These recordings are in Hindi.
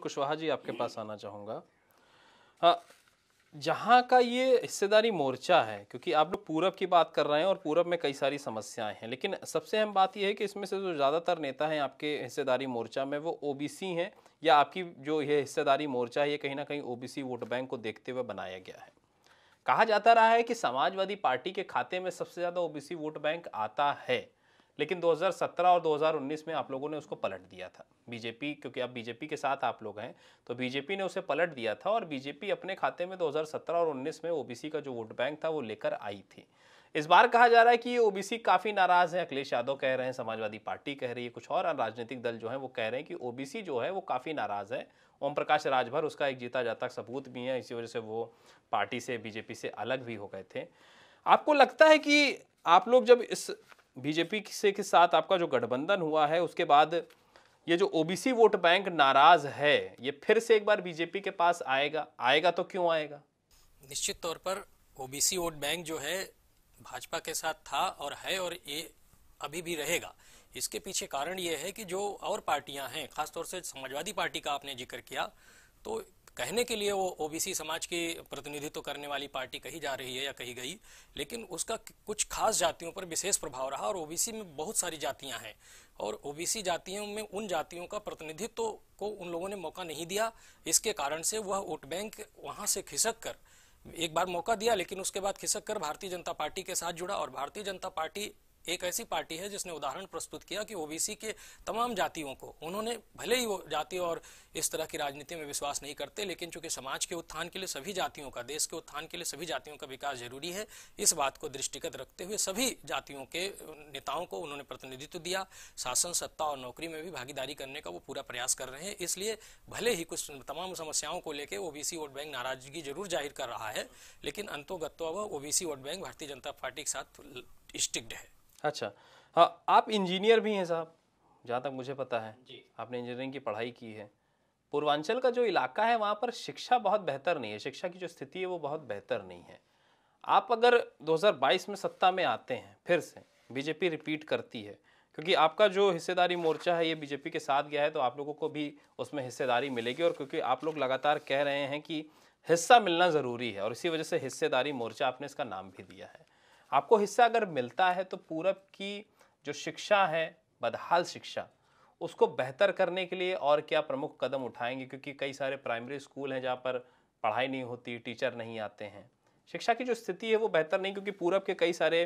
कुशवाहा जी आपके पास आना चाहूँगा हाँ, जहाँ का ये हिस्सेदारी मोर्चा है क्योंकि आप लोग पूरब की बात कर रहे हैं और पूरब में कई सारी समस्याएं हैं लेकिन सबसे अहम बात यह है कि इसमें से जो ज़्यादातर नेता हैं आपके हिस्सेदारी मोर्चा में वो ओबीसी हैं या आपकी जो ये हिस्सेदारी मोर्चा है ये कहीं ना कहीं ओबीसी वोट बैंक को देखते हुए बनाया गया है कहा जाता रहा है कि समाजवादी पार्टी के खाते में सबसे ज़्यादा ओ वोट बैंक आता है लेकिन 2017 और 2019 में आप लोगों ने उसको पलट दिया था बीजेपी क्योंकि अब बीजेपी के साथ आप लोग हैं तो बीजेपी ने उसे पलट दिया था और बीजेपी अपने खाते में 2017 और 19 में ओबीसी का जो वोट बैंक था वो लेकर आई थी इस बार कहा जा रहा है कि ये ओबीसी काफी नाराज है अखिलेश यादव कह रहे हैं समाजवादी पार्टी कह रही है कुछ और राजनीतिक दल जो है वो कह रहे हैं कि ओबीसी जो है वो काफी नाराज है ओम प्रकाश राजभर उसका एक जीता जाता सबूत भी है इसी वजह से वो पार्टी से बीजेपी से अलग भी हो गए थे आपको लगता है कि आप लोग जब इस बीजेपी से के साथ आपका जो गठबंधन हुआ है उसके बाद ये जो ओबीसी वोट बैंक नाराज है ये फिर से एक बार बीजेपी के पास आएगा आएगा तो क्यों आएगा निश्चित तौर पर ओबीसी वोट बैंक जो है भाजपा के साथ था और है और ये अभी भी रहेगा इसके पीछे कारण ये है कि जो और पार्टियां हैं खासतौर से समाजवादी पार्टी का आपने जिक्र किया तो कहने के लिए वो ओबीसी समाज की प्रतिनिधित्व करने वाली पार्टी कही जा रही है या कही गई लेकिन उसका कुछ खास जातियों पर विशेष प्रभाव रहा और ओबीसी में बहुत सारी जातियां हैं और ओबीसी जातियों में उन जातियों का प्रतिनिधित्व को उन लोगों ने मौका नहीं दिया इसके कारण से वह वोट बैंक वहां से खिसक कर एक बार मौका दिया लेकिन उसके बाद खिसक कर भारतीय जनता पार्टी के साथ जुड़ा और भारतीय जनता पार्टी एक ऐसी पार्टी है जिसने उदाहरण प्रस्तुत किया कि ओबीसी के तमाम जातियों को उन्होंने भले ही वो जाति और इस तरह की राजनीति में विश्वास नहीं करते लेकिन चूंकि समाज के उत्थान के लिए सभी जातियों का देश के उत्थान के लिए सभी जातियों का विकास जरूरी है इस बात को दृष्टिगत रखते हुए सभी जातियों के नेताओं को उन्होंने प्रतिनिधित्व दिया शासन सत्ता और नौकरी में भी भागीदारी करने का वो पूरा प्रयास कर रहे हैं इसलिए भले ही कुछ तमाम समस्याओं को लेकर ओबीसी वोट बैंक नाराजगी जरूर जाहिर कर रहा है लेकिन अंतोगत्वा वह ओबीसी वोट बैंक भारतीय जनता पार्टी के साथ स्टिक्ड है अच्छा हाँ आप इंजीनियर भी हैं साहब जहाँ तक मुझे पता है जी। आपने इंजीनियरिंग की पढ़ाई की है पूर्वांचल का जो इलाका है वहाँ पर शिक्षा बहुत बेहतर नहीं है शिक्षा की जो स्थिति है वो बहुत बेहतर नहीं है आप अगर 2022 में सत्ता में आते हैं फिर से बीजेपी रिपीट करती है क्योंकि आपका जो हिस्सेदारी मोर्चा है ये बीजेपी के साथ गया है तो आप लोगों को भी उसमें हिस्सेदारी मिलेगी और क्योंकि आप लोग लगातार कह रहे हैं कि हिस्सा मिलना ज़रूरी है और इसी वजह से हिस्सेदारी मोर्चा आपने इसका नाम भी दिया है आपको हिस्सा अगर मिलता है तो पूरब की जो शिक्षा है बदहाल शिक्षा उसको बेहतर करने के लिए और क्या प्रमुख कदम उठाएंगे क्योंकि कई सारे प्राइमरी स्कूल हैं जहाँ पर पढ़ाई नहीं होती टीचर नहीं आते हैं शिक्षा की जो स्थिति है वो बेहतर नहीं क्योंकि पूरब के कई सारे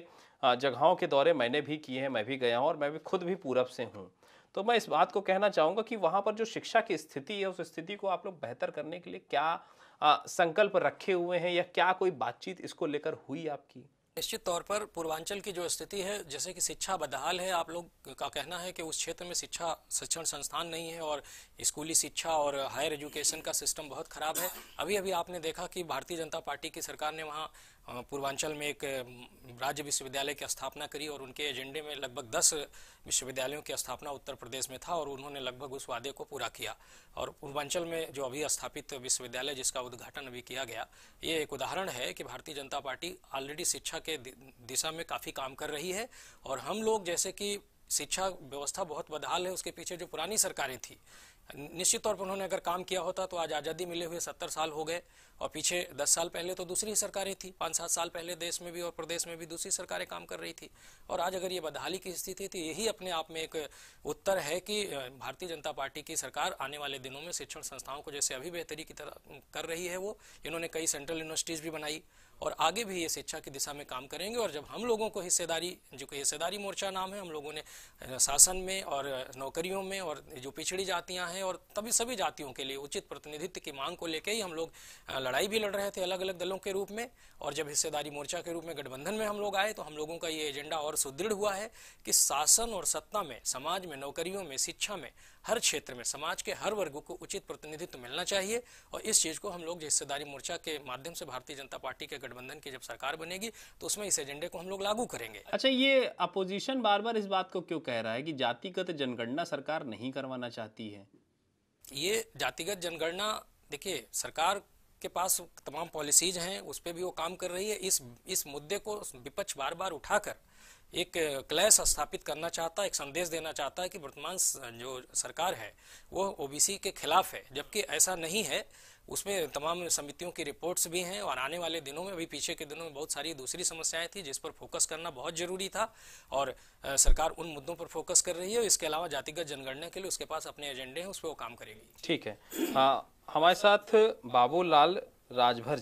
जगहों के दौरे मैंने भी किए हैं मैं भी गया हूँ और मैं भी खुद भी पूरब से हूँ तो मैं इस बात को कहना चाहूँगा कि वहाँ पर जो शिक्षा की स्थिति है उस स्थिति को आप लोग बेहतर करने के लिए क्या संकल्प रखे हुए हैं या क्या कोई बातचीत इसको लेकर हुई आपकी निश्चित तौर पर पूर्वांचल की जो स्थिति है जैसे कि शिक्षा बदहाल है आप लोग का कहना है कि उस क्षेत्र में शिक्षा शिक्षण संस्थान नहीं है और स्कूली शिक्षा और हायर एजुकेशन का सिस्टम बहुत खराब है अभी अभी आपने देखा कि भारतीय जनता पार्टी की सरकार ने वहाँ पूर्वांचल में एक राज्य विश्वविद्यालय की स्थापना करी और उनके एजेंडे में लगभग दस विश्वविद्यालयों की स्थापना उत्तर प्रदेश में था और उन्होंने लगभग उस वादे को पूरा किया और पूर्वांचल में जो अभी स्थापित विश्वविद्यालय जिसका उद्घाटन अभी किया गया ये एक उदाहरण है कि भारतीय जनता पार्टी ऑलरेडी शिक्षा के दिशा में काफ़ी काम कर रही है और हम लोग जैसे कि शिक्षा व्यवस्था बहुत बदहाल है उसके पीछे जो पुरानी सरकारें थी निश्चित तौर पर उन्होंने अगर काम किया होता तो आज आज़ादी मिले हुए सत्तर साल हो गए और पीछे दस साल पहले तो दूसरी सरकारें थी पाँच सात साल पहले देश में भी और प्रदेश में भी दूसरी सरकारें काम कर रही थी और आज अगर ये बदहाली की स्थिति थी यही अपने आप में एक उत्तर है कि भारतीय जनता पार्टी की सरकार आने वाले दिनों में शिक्षण संस्थाओं को जैसे अभी बेहतरी की तरह कर रही है वो इन्होंने कई सेंट्रल यूनिवर्सिटीज़ भी बनाई और आगे भी ये शिक्षा की दिशा में काम करेंगे और जब हम लोगों को हिस्सेदारी जो कि हिस्सेदारी मोर्चा नाम है हम लोगों ने शासन में और नौकरियों में और जो पिछड़ी जातियां हैं और तभी सभी जातियों के लिए उचित प्रतिनिधित्व की मांग को लेकर ही हम लोग लड़ाई भी लड़ रहे थे अलग अलग दलों के रूप में और जब हिस्सेदारी मोर्चा के रूप में गठबंधन में हम लोग आए तो हम लोगों का ये एजेंडा और सुदृढ़ हुआ है कि शासन और सत्ता में समाज में नौकरियों में शिक्षा में हर क्षेत्र में समाज के हर वर्ग को उचित प्रतिनिधित्व मिलना चाहिए और इस चीज को हम लोग हिस्सेदारी मोर्चा के माध्यम से भारतीय जनता पार्टी के महागठबंधन की जब सरकार बनेगी तो उसमें इस एजेंडे को हम लोग लागू करेंगे अच्छा ये अपोजिशन बार बार इस बात को क्यों कह रहा है कि जातिगत जनगणना सरकार नहीं करवाना चाहती है ये जातिगत जनगणना देखिए सरकार के पास तमाम पॉलिसीज हैं उस पर भी वो काम कर रही है इस इस मुद्दे को विपक्ष बार बार उठाकर एक क्लैश स्थापित करना चाहता है एक संदेश देना चाहता है कि वर्तमान जो सरकार है वो ओबीसी के खिलाफ है जबकि ऐसा नहीं है उसमें तमाम समितियों की रिपोर्ट्स भी हैं और आने वाले दिनों में अभी पीछे के दिनों में बहुत सारी दूसरी समस्याएं थी जिस पर फोकस करना बहुत जरूरी था और सरकार उन मुद्दों पर फोकस कर रही है इसके अलावा जातिगत जनगणना के लिए उसके पास अपने एजेंडे हैं उस पर वो काम करेगी ठीक है हाँ, हमारे साथ बाबूलाल राजभर